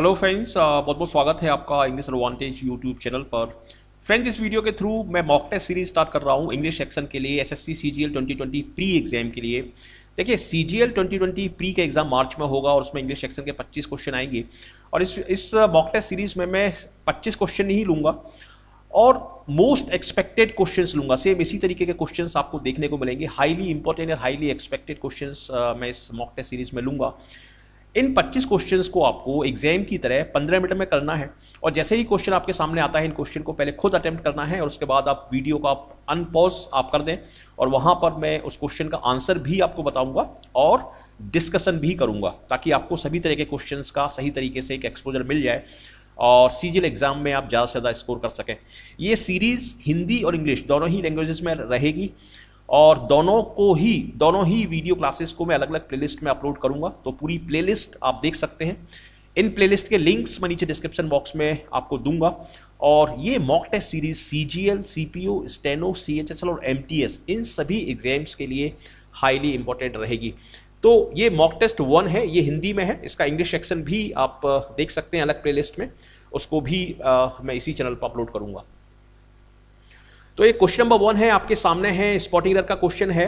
hello friends uh, बहुत बहुत स्वागत है आपका इंग्लिश एडवांटेज यूट्यूब चैनल पर फ्रेंड्स इस वीडियो के थ्रू मैं मॉक टेस्ट सीरीज स्टार्ट कर रहा हूँ इंग्लिश सेक्शन के लिए एसएससी सीजीएल 2020 प्री एग्जाम के लिए देखिए सीजीएल 2020 प्री का एग्जाम मार्च में होगा और उसमें इंग्लिश सेक्शन के पच्चीस क्वेश्चन आएंगे और इस इस मॉक टेस्ट सीरीज में मैं पच्चीस क्वेश्चन नहीं लूंगा और मोस्ट एक्सपेक्टेड क्वेश्चन लूंगा सेम इसी तरीके के क्वेश्चन आपको देखने को मिलेंगे हाईली इंपॉर्टेंट और हाईली एक्सपेक्टेड क्वेश्चन मैं इस मॉक टेस्ट सीरीज में लूंगा इन 25 क्वेश्चंस को आपको एग्जाम की तरह 15 मिनट में करना है और जैसे ही क्वेश्चन आपके सामने आता है इन क्वेश्चन को पहले खुद अटैम्प्ट करना है और उसके बाद आप वीडियो का अनपॉज आप कर दें और वहाँ पर मैं उस क्वेश्चन का आंसर भी आपको बताऊँगा और डिस्कशन भी करूँगा ताकि आपको सभी तरह के क्वेश्चन का सही तरीके से एक एक्सपोजर मिल जाए और सीजियल एग्ज़ाम में आप ज़्यादा से ज़्यादा स्कोर कर सकें ये सीरीज़ हिंदी और इंग्लिश दोनों ही लैंग्वेजेस में रहेगी और दोनों को ही दोनों ही वीडियो क्लासेस को मैं अलग अलग प्लेलिस्ट में अपलोड करूंगा तो पूरी प्लेलिस्ट आप देख सकते हैं इन प्लेलिस्ट के लिंक्स मैं नीचे डिस्क्रिप्शन बॉक्स में आपको दूंगा और ये mock test series C G L C P O steno C H S L और एम टी एस इन सभी एग्जाम्स के लिए हाईली इंपॉर्टेंट रहेगी तो ये मॉक टेस्ट वन है ये हिंदी में है इसका इंग्लिश सेक्शन भी आप देख सकते हैं अलग प्लेलिस्ट में उसको भी आ, मैं इसी चैनल पर अपलोड करूँगा तो ये क्वेश्चन नंबर वन है आपके सामने है स्पॉटिंग का क्वेश्चन है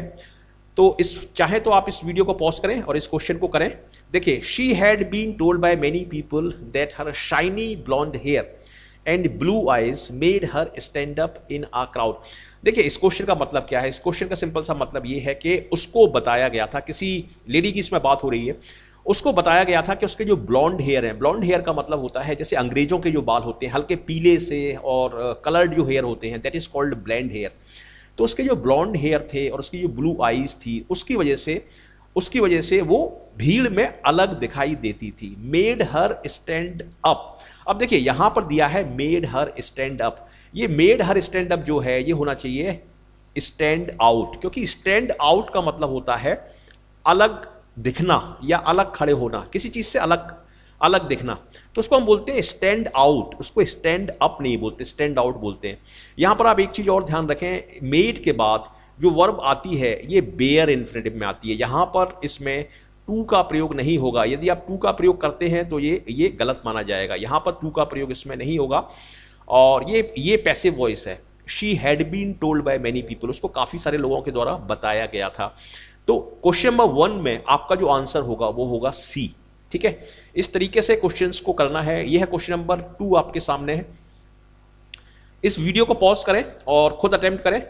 तो इस चाहे तो आप इस वीडियो को पॉज करें और इस क्वेश्चन को करें देखिए she had been told by many people that her shiny blonde hair and blue eyes made her stand up in a crowd देखिए इस क्वेश्चन का मतलब क्या है इस क्वेश्चन का सिंपल सा मतलब ये है कि उसको बताया गया था किसी लेडी की इसमें बात हो रही है उसको बताया गया था कि उसके जो ब्लॉन्ड हेयर हैं ब्लॉन्ड हेयर का मतलब होता है जैसे अंग्रेजों के जो बाल होते हैं हल्के पीले से और कलर्ड जो हेयर होते हैं that is called blonde hair तो उसके जो ब्लॉन्ड हेयर थे और उसकी जो ब्लू आईज थी उसकी वजह से उसकी वजह से वो भीड़ में अलग दिखाई देती थी मेड हर स्टैंड अप अब देखिए यहाँ पर दिया है मेड हर स्टैंड अप ये मेड हर स्टैंड अप जो है ये होना चाहिए स्टैंड आउट क्योंकि स्टैंड आउट का मतलब होता है अलग दिखना या अलग खड़े होना किसी चीज़ से अलग अलग दिखना तो उसको हम बोलते हैं स्टैंड आउट उसको स्टैंड अप नहीं बोलते स्टैंड आउट बोलते हैं यहाँ पर आप एक चीज़ और ध्यान रखें मेड के बाद जो वर्ब आती है ये बेयर इन्फिनेटिव में आती है यहाँ पर इसमें टू का प्रयोग नहीं होगा यदि आप टू का प्रयोग करते हैं तो ये ये गलत माना जाएगा यहाँ पर टू का प्रयोग इसमें नहीं होगा और ये ये पैसिव वॉइस है she had been told by many people उसको काफ़ी सारे लोगों के द्वारा बताया गया था तो क्वेश्चन नंबर वन में आपका जो आंसर होगा वो होगा सी ठीक है इस तरीके से क्वेश्चंस को करना है यह है क्वेश्चन नंबर टू आपके सामने है इस वीडियो को पॉज करें और खुद अटेम्प्ट करें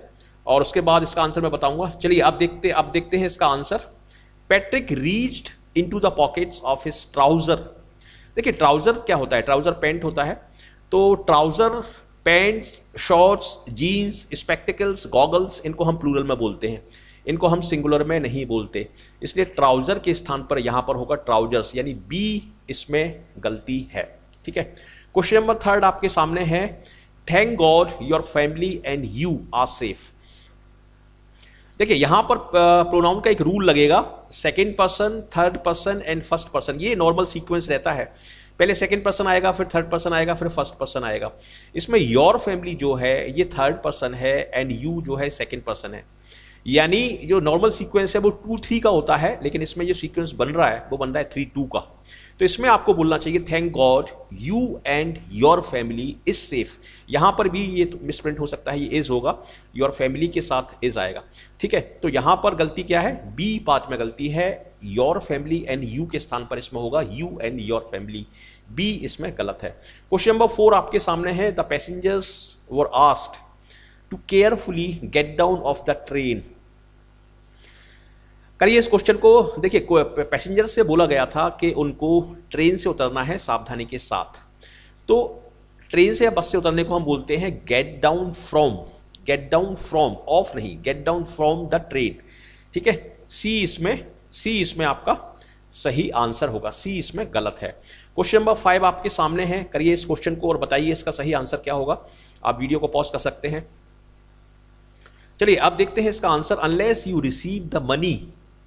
और उसके बाद इसका आंसर मैं बताऊंगा चलिए आप देखते आप देखते हैं इसका answer Patrick reached to the pockets of his trouser देखिए ट्राउजर क्या होता है ट्राउजर पैंट होता है तो trouser pants shorts jeans spectacles goggles इनको हम प्लूरल में बोलते हैं इनको हम सिंगुलर में नहीं बोलते इसलिए ट्राउज़र के स्थान पर यहां पर होगा ट्राउजर्स यानी बी इसमें गलती है ठीक है क्वेश्चन नंबर थर्ड आपके सामने है thank God your family and you are safe देखिए यहां पर प्रोनाउन का एक रूल लगेगा second person third person and first person ये नॉर्मल सीक्वेंस रहता है पहले सेकेंड पर्सन आएगा फिर थर्ड पर्सन आएगा फिर फर्स्ट पर्सन आएगा इसमें योर फैमिली जो है ये थर्ड पर्सन है एंड यू जो है सेकेंड पर्सन है यानी जो नॉर्मल सीक्वेंस है वो टू थ्री का होता है लेकिन इसमें जो सीक्वेंस बन रहा है वो बन रहा है थ्री टू का तो इसमें आपको बोलना चाहिए thank God you and your family is safe यहां पर भी ये तो मिसप्रिंट हो सकता है ये इज होगा योर फैमिली के साथ इज आएगा ठीक है तो यहाँ पर गलती क्या है बी पार्ट में गलती है योर फैमिली एंड यू के स्थान पर इसमें होगा you and your family B इसमें गलत है क्वेश्चन नंबर फोर आपके सामने है the passengers were asked to carefully get down of the train करिए इस क्वेश्चन को देखिए पैसेंजर से बोला गया था कि उनको ट्रेन से उतरना है सावधानी के साथ तो ट्रेन से या बस से उतरने को हम बोलते हैं get down from get down from off नहीं get down from the train ठीक है सी इसमें सी इसमें आपका सही आंसर होगा सी इसमें गलत है क्वेश्चन नंबर फाइव आपके सामने है करिए इस क्वेश्चन को और बताइए इसका सही आंसर क्या होगा आप वीडियो को पॉज कर सकते हैं चलिए अब देखते हैं इसका answer unless you receive the money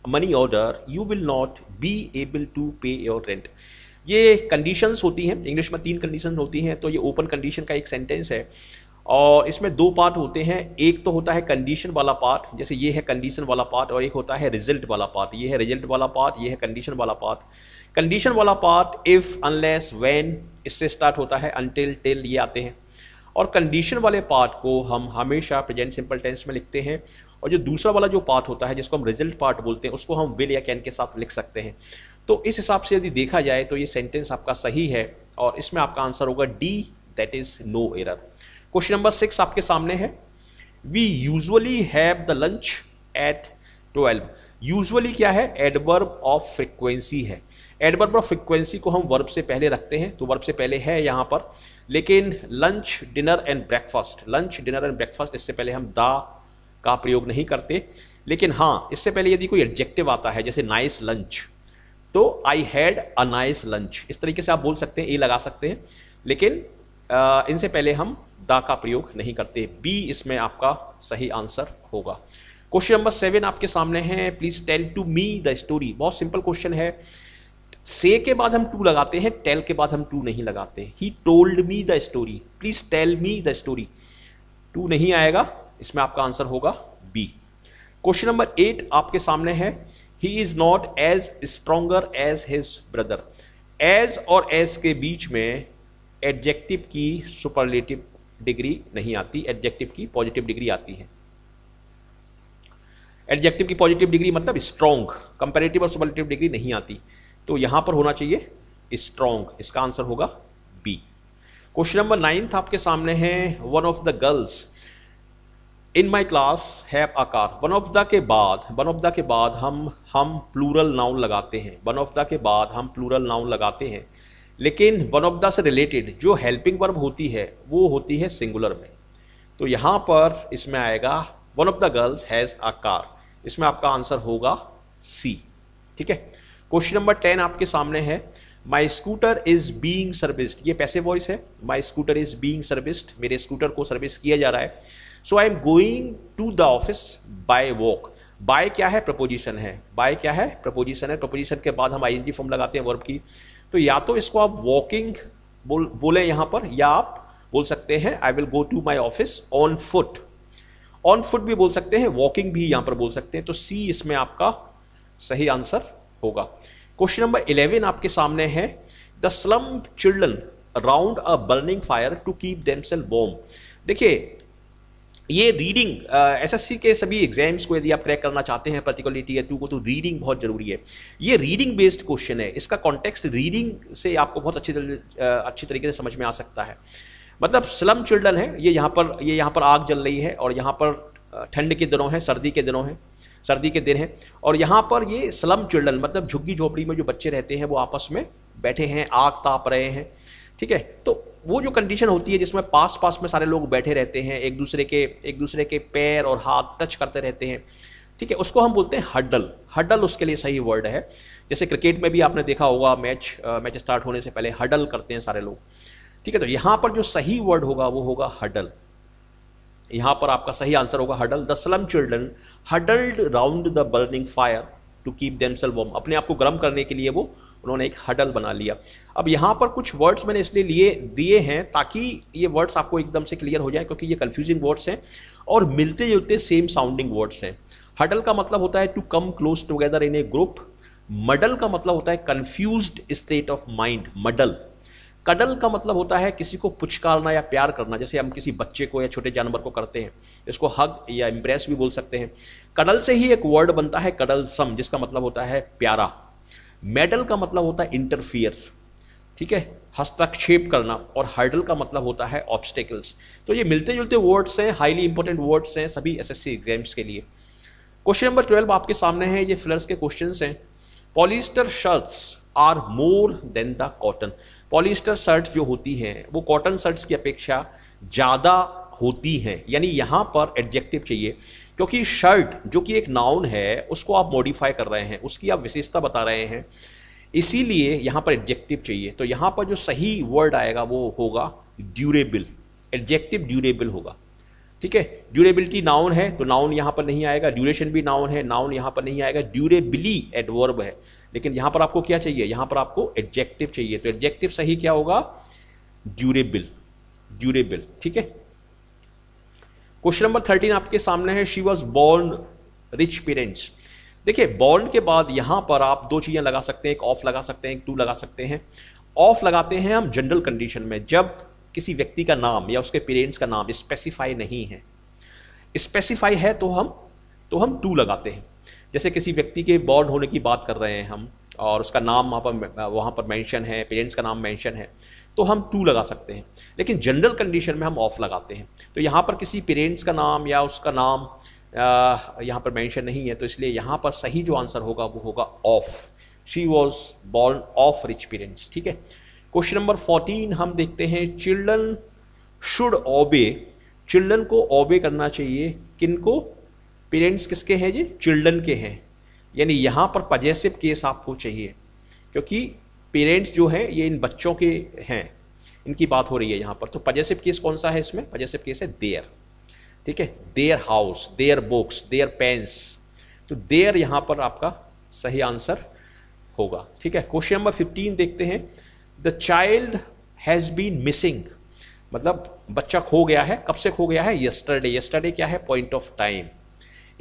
money order you will not be able to pay your rent ये कंडीशंस होती हैं इंग्लिश में तीन कंडीशन होती हैं तो ये ओपन कंडीशन का एक सेंटेंस है और इसमें दो पार्ट होते हैं एक तो होता है कंडीशन वाला पार्ट जैसे ये है कंडीशन वाला पार्ट और एक होता है रिजल्ट वाला पार्ट ये है रिजल्ट वाला पार्ट ये है कंडीशन वाला पार्ट कंडीशन वाला पार्ट इफ़ अनलेस वैन इससे स्टार्ट होता है अनटिल टिल ये आते हैं और कंडीशन वाले पार्ट को हम हमेशा प्रेजेंट सिंपल टेंस में लिखते हैं और जो दूसरा वाला जो पार्ट होता है जिसको हम रिजल्ट पार्ट बोलते हैं उसको हम विल या कैन के साथ लिख सकते हैं तो इस हिसाब से यदि देखा जाए तो ये सेंटेंस आपका सही है और इसमें आपका आंसर होगा D that is no error question number six आपके सामने है we usually have the lunch at twelve usually क्या है एडवर्ब ऑफ फ्रिक्वेंसी है एडवर्ब ऑफ फ्रिक्वेंसी को हम वर्ब से पहले रखते हैं तो वर्ब से पहले है यहाँ पर लेकिन lunch dinner and breakfast lunch dinner and breakfast इससे पहले हम दा का प्रयोग नहीं करते लेकिन हाँ इससे पहले यदि कोई एडजेक्टिव आता है जैसे नाइस लंच तो I had a nice lunch इस तरीके से आप बोल सकते हैं ए लगा सकते हैं लेकिन इनसे पहले हम दा का प्रयोग नहीं करते बी इसमें आपका सही आंसर होगा क्वेश्चन नंबर सेवन आपके सामने है please tell to me the story बहुत सिंपल क्वेश्चन है से के बाद हम टू लगाते हैं टेल के बाद हम टू नहीं लगाते he told me the story please tell me the story to नहीं आएगा इसमें आपका आंसर होगा बी क्वेश्चन नंबर एट आपके सामने है he is not as stronger as his brother as और एज के बीच में एडजेक्टिव की सुपरलेटिव डिग्री नहीं आती एडजेक्टिव की पॉजिटिव डिग्री आती है एडजेक्टिव की पॉजिटिव डिग्री मतलब स्ट्रॉन्ग कंपेरेटिव और सुपरलेटिव डिग्री नहीं आती तो यहां पर होना चाहिए स्ट्रॉन्ग इसका आंसर होगा बी क्वेश्चन नंबर नाइन्थ आपके सामने है one of the girls in my class have आकार वन ऑफ द के बाद वन ऑफ द के बाद हम हम प्लूरल नाउन लगाते हैं वन ऑफ द के बाद हम प्लूरल नाउन लगाते हैं लेकिन वन ऑफ द से रिलेटेड जो हेल्पिंग वर्ब होती है वो होती है सिंगुलर में तो यहाँ पर इसमें आएगा one of the girls has आकार इसमें आपका आंसर होगा सी ठीक है क्वेश्चन नंबर टेन आपके सामने है my scooter is being serviced ये पैसे वॉइस है my scooter is being serviced मेरे स्कूटर को सर्विस किया जा रहा है so I am going to the office by walk by क्या है प्रपोजिशन है बाय क्या है प्रपोजिशन है प्रपोजिशन के बाद हम आई एन जी फॉर्म लगाते हैं वर्ब की तो या तो इसको आप वॉकिंग बोल बोले यहाँ पर या आप बोल सकते हैं I will go to my office on foot on foot भी बोल सकते हैं वॉकिंग भी यहाँ पर बोल सकते हैं तो सी इसमें आपका सही आंसर होगा क्वेश्चन नंबर इलेवन आपके सामने है the slum children round a burning fire to keep them self warm देखिए ये रीडिंग एसएससी के सभी एग्जाम्स को यदि आप क्रैक करना चाहते हैं पर्टिकुलरली टीयर टू को तो रीडिंग बहुत जरूरी है ये रीडिंग बेस्ड क्वेश्चन है इसका कॉन्टेक्स्ट रीडिंग से आपको बहुत अच्छी तरीके अच्छी तरीके से समझ में आ सकता है मतलब स्लम चिल्ड्रन है ये यहाँ पर ये यहाँ पर आग जल रही है और यहाँ पर ठंड के दिनों हैं सर्दी के दिनों हैं सर्दी के दिन हैं और यहाँ पर ये स्लम चिल्ड्रन मतलब झुग्गी झोपड़ी में जो बच्चे रहते हैं वो आपस में बैठे हैं आग ताप रहे हैं ठीक है तो वो जो कंडीशन होती है जिसमें पास पास में सारे लोग बैठे रहते हैं एक दूसरे के एक दूसरे के पैर और हाथ टच करते रहते हैं ठीक है उसको हम बोलते हैं हडल हडल उसके लिए सही वर्ड है जैसे क्रिकेट में भी आपने देखा होगा मैच मैच स्टार्ट होने से पहले हडल करते हैं सारे लोग ठीक है तो यहाँ पर जो सही वर्ड होगा वो होगा हडल यहाँ पर आपका सही आंसर होगा huddle the slum children huddled round the burning fire to keep them self warm अपने आप को गर्म करने के लिए वो उन्होंने एक हडल बना लिया अब यहाँ पर कुछ वर्ड्स मैंने इसलिए लिए दिए हैं ताकि ये वर्ड्स आपको एकदम से क्लियर हो जाए क्योंकि ये कन्फ्यूजिंग वर्ड्स हैं और मिलते जुलते सेम साउंडिंग वर्ड्स हैं हडल का मतलब होता है to come close together in a group muddle का मतलब होता है confuse state of mind muddle cuddle का मतलब होता है किसी को पुचकारना या प्यार करना जैसे हम किसी बच्चे को या छोटे जानवर को करते हैं इसको हग या इम्प्रेस भी बोल सकते हैं कडल से ही एक वर्ड बनता है कडल सम जिसका मतलब होता है प्यारा मेडल का मतलब होता है इंटरफियर ठीक है हस्तक्षेप करना और हर्डल का मतलब होता है ऑब्स्टेकल्स तो ये मिलते जुलते वर्ड्स हैं हाईली इंपॉर्टेंट वर्ड्स हैं सभी एसएससी एग्जाम्स के लिए क्वेश्चन नंबर ट्वेल्व आपके सामने है ये फिलर्स के क्वेश्चन हैं polyester shirts are more than the cotton polyester shirts जो होती हैं वो कॉटन शर्ट्स की अपेक्षा ज़्यादा होती हैं यानी यहाँ पर एडजेक्टिव चाहिए क्योंकि शर्ट जो कि एक नाउन है उसको आप मॉडिफाई कर रहे हैं उसकी आप विशेषता बता रहे हैं इसीलिए यहाँ पर एडजेक्टिव चाहिए तो यहाँ पर जो सही वर्ड आएगा वो होगा ड्यूरेबल एडजेक्टिव ड्यूरेबल होगा ठीक है ड्यूरेबिलिटी नाउन है तो नाउन यहाँ पर नहीं आएगा ड्यूरेशन भी नाउन है नाउन यहाँ पर नहीं आएगा ड्यूरेबिली एडवर्ब है लेकिन यहां पर आपको क्या चाहिए यहां पर आपको एडजेक्टिव चाहिए तो एडजेक्टिव सही क्या होगा ड्यूरेबल ड्यूरेबल ठीक है क्वेश्चन नंबर थर्टीन आपके सामने है she was born rich parents देखिए बॉर्न के बाद यहां पर आप दो चीज़ें लगा सकते हैं एक ऑफ लगा सकते हैं एक टू लगा सकते हैं ऑफ लगाते हैं हम जनरल कंडीशन में जब किसी व्यक्ति का नाम या उसके पेरेंट्स का नाम स्पेसिफाई नहीं है स्पेसिफाई है तो हम तो हम टू लगाते हैं जैसे किसी व्यक्ति के बॉर्न होने की बात कर रहे हैं हम और उसका नाम वहाँ पर वहाँ पर मेंशन है पेरेंट्स का नाम मेंशन है तो हम टू लगा सकते हैं लेकिन जनरल कंडीशन में हम ऑफ लगाते हैं तो यहाँ पर किसी पेरेंट्स का नाम या उसका नाम यहाँ पर मेंशन नहीं है तो इसलिए यहाँ पर सही जो आंसर होगा वो होगा of she was born of rich parents ठीक है क्वेश्चन नंबर फोर्टीन हम देखते हैं चिल्ड्रन शुड ओबे चिल्ड्रन को ओबे करना चाहिए किनको पेरेंट्स किसके हैं ये चिल्ड्रन के हैं यानी यहाँ पर पजेसिव केस आपको चाहिए क्योंकि पेरेंट्स जो हैं ये इन बच्चों के हैं इनकी बात हो रही है यहाँ पर तो पजेसिव केस कौन सा है इसमें पजेसिव केस है देयर ठीक है their house their books their pens तो देयर यहाँ पर आपका सही आंसर होगा ठीक है क्वेश्चन नंबर फिफ्टीन देखते हैं the child has been missing मतलब बच्चा खो गया है कब से खो गया है यस्टरडे यस्टरडे क्या है पॉइंट ऑफ टाइम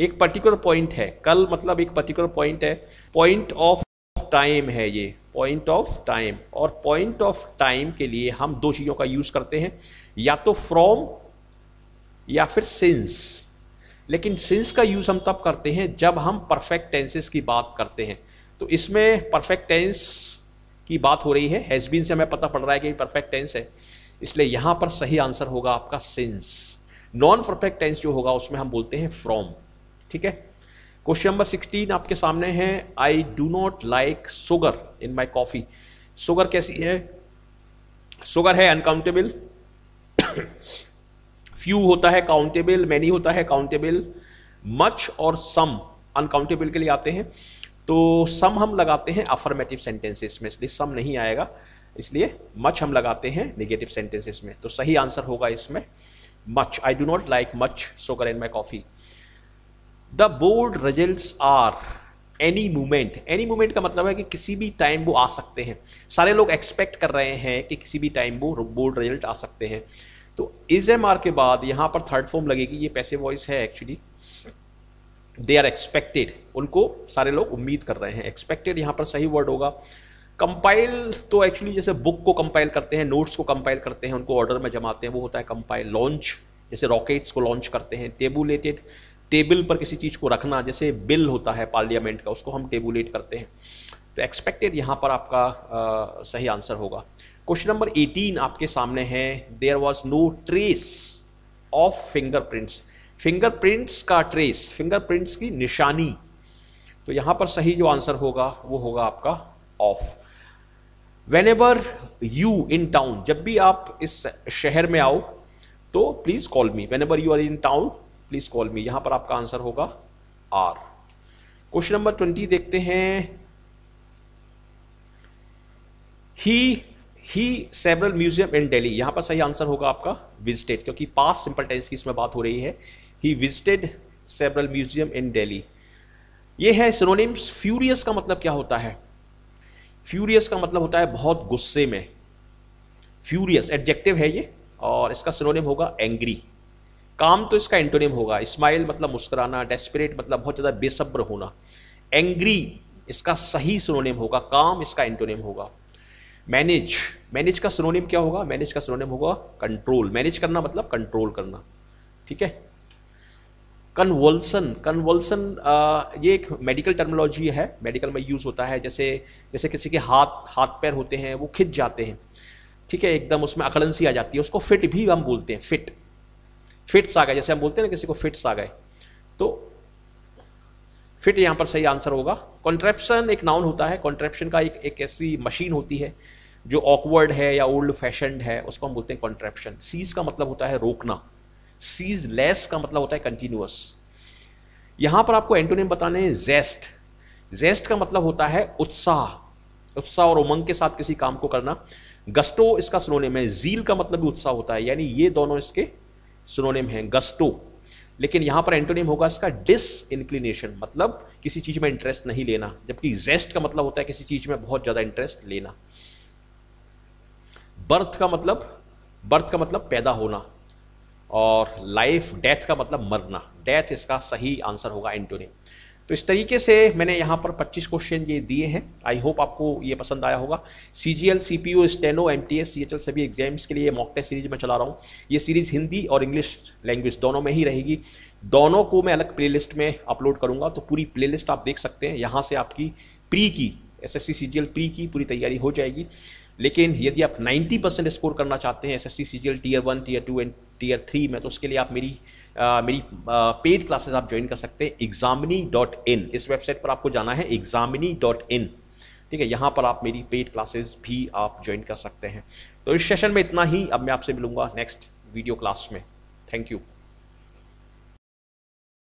एक पर्टिकुलर पॉइंट है कल मतलब एक पर्टिकुलर पॉइंट है पॉइंट ऑफ टाइम है ये पॉइंट ऑफ टाइम और पॉइंट ऑफ टाइम के लिए हम दो चीज़ों का यूज़ करते हैं या तो फ्रॉम या फिर सिंस लेकिन सिंस का यूज़ हम तब करते हैं जब हम परफेक्ट टेंसेस की बात करते हैं तो इसमें परफेक्ट टेंस की बात हो रही है हैज़बीन से हमें पता पड़ रहा है कि परफेक्ट टेंस है इसलिए यहाँ पर सही आंसर होगा आपका सिंस नॉन परफेक्ट टेंस जो होगा उसमें हम बोलते हैं फ्रॉम ठीक है क्वेश्चन नंबर सिक्सटीन आपके सामने है I do not like sugar in my coffee sugar कैसी है सुगर है अनकाउंटेबल फ्यू होता है काउंटेबल मैनी होता है काउंटेबल मच और सम अनकाउंटेबल के लिए आते हैं तो सम हम लगाते हैं अफर्मेटिव सेंटेंसेस में इसलिए सम नहीं आएगा इसलिए मच हम लगाते हैं निगेटिव सेंटेंसेस में तो सही आंसर होगा इसमें much I do not like much sugar in my coffee the board result are any moment any moment का मतलब है कि किसी भी टाइम वो आ सकते हैं सारे लोग एक्सपेक्ट कर रहे हैं कि किसी भी टाइम वो बोर्ड रिजल्ट आ सकते हैं तो इज एम आर के बाद यहाँ पर थर्ड फॉर्म लगेगी ये पैसे वॉइस है एक्चुअली दे आर एक्सपेक्टेड उनको सारे लोग उम्मीद कर रहे हैं एक्सपेक्टेड यहाँ पर सही वर्ड होगा कंपाइल तो एक्चुअली जैसे बुक को कंपाइल करते हैं नोट्स को कंपाइल करते हैं उनको ऑर्डर में जमाते हैं वो होता है कंपाइल लॉन्च जैसे रॉकेट्स को लॉन्च करते हैं टेबुलेटेड टेबल पर किसी चीज़ को रखना जैसे बिल होता है पार्लियामेंट का उसको हम टेबुलेट करते हैं तो एक्सपेक्टेड यहाँ पर आपका आ, सही आंसर होगा क्वेश्चन नंबर 18 आपके सामने है there was no trace of fingerprints fingerprints का ट्रेस फिंगरप्रिंट्स की निशानी तो यहाँ पर सही जो आंसर होगा वो होगा आपका of whenever you in town जब भी आप इस शहर में आओ तो please call me whenever you are in town please call me यहां पर आपका आंसर होगा आर क्वेश्चन नंबर ट्वेंटी देखते हैं he he several museum in Delhi यहां पर सही आंसर होगा आपका विजिटेड क्योंकि पास सिंपल टेंस की इसमें बात हो रही है he visited several museum in Delhi ये है सिनोनिम्स फ्यूरियस का मतलब क्या होता है फ्यूरियस का मतलब होता है बहुत गुस्से में फ्यूरियस एडजेक्टिव है ये और इसका सिनोनिम होगा एंग्री काम तो इसका एंटोनियम होगा स्माइल मतलब मुस्कुराना डेस्परेट मतलब बहुत ज़्यादा बेसब्र होना एंग्री इसका सही सिनोनिम होगा काम इसका एंटोनियम होगा मैनेज मैनेज का सिनोनिम क्या होगा मैनेज का सिनोनिम होगा कंट्रोल मैनेज करना मतलब कंट्रोल करना ठीक है कन्वल्सन कन्वल्सन ये एक मेडिकल टर्मोलॉजी है मेडिकल में यूज़ होता है जैसे जैसे किसी के हाथ हाथ पैर होते हैं वो खिंच जाते हैं ठीक है एकदम उसमें अकलन सी आ जाती है उसको फिट भी हम बोलते हैं फिट फिट्स आ गए जैसे हम बोलते हैं ना किसी को फिट्स आ गए तो फिट यहां पर सही आंसर होगा कॉन्ट्रेप्शन एक नाउन होता है कॉन्ट्रेप्शन का एक एक ऐसी मशीन होती है जो ऑकवर्ड है या ओल्ड फैशनड है उसको हम बोलते हैं कॉन्ट्रेप्शन सीज का मतलब होता है रोकना सीज लेस का मतलब होता है कंटिन्यूस यहां पर आपको एंटोनियम बताने हैं जेस्ट जेस्ट का मतलब होता है उत्साह उत्साह और उमंग के साथ किसी काम को करना गस्टो इसका सुनोने में जील का मतलब भी उत्साह होता है यानी ये दोनों इसके सुनोनिम है गस्टो लेकिन यहां पर एंटोनिम होगा इसका डिस इंक्लिनेशन मतलब किसी चीज़ में इंटरेस्ट नहीं लेना जबकि जेस्ट का मतलब होता है किसी चीज़ में बहुत ज़्यादा इंटरेस्ट लेना बर्थ का मतलब बर्थ का मतलब पैदा होना और लाइफ डेथ का मतलब मरना डेथ इसका सही आंसर होगा एंटोनिम तो इस तरीके से मैंने यहाँ पर 25 क्वेश्चन ये दिए हैं आई होप आपको ये पसंद आया होगा C G L C P U steno M T S C H L सभी एग्जाम्स के लिए मॉक टेस्ट सीरीज में चला रहा हूँ ये सीरीज हिंदी और इंग्लिश लैंग्वेज दोनों में ही रहेगी दोनों को मैं अलग लिस्ट में अपलोड करूँगा तो पूरी लिस्ट आप देख सकते हैं यहाँ से आपकी प्री की S S C C G L pre की पूरी तैयारी हो जाएगी लेकिन यदि आप 90 परसेंट स्कोर करना चाहते हैं S S C tier one tier two and tier three में तो उसके लिए आप मेरी आ, मेरी पेड क्लासेस आप ज्वाइन कर सकते हैं एग्जामिनी डॉट इन इस वेबसाइट पर आपको जाना है एग्जामिनी डॉट इन ठीक है यहाँ पर आप मेरी पेड क्लासेस भी आप ज्वाइन कर सकते हैं तो इस सेशन में इतना ही अब मैं आपसे मिलूंगा नेक्स्ट वीडियो क्लास में थैंक यू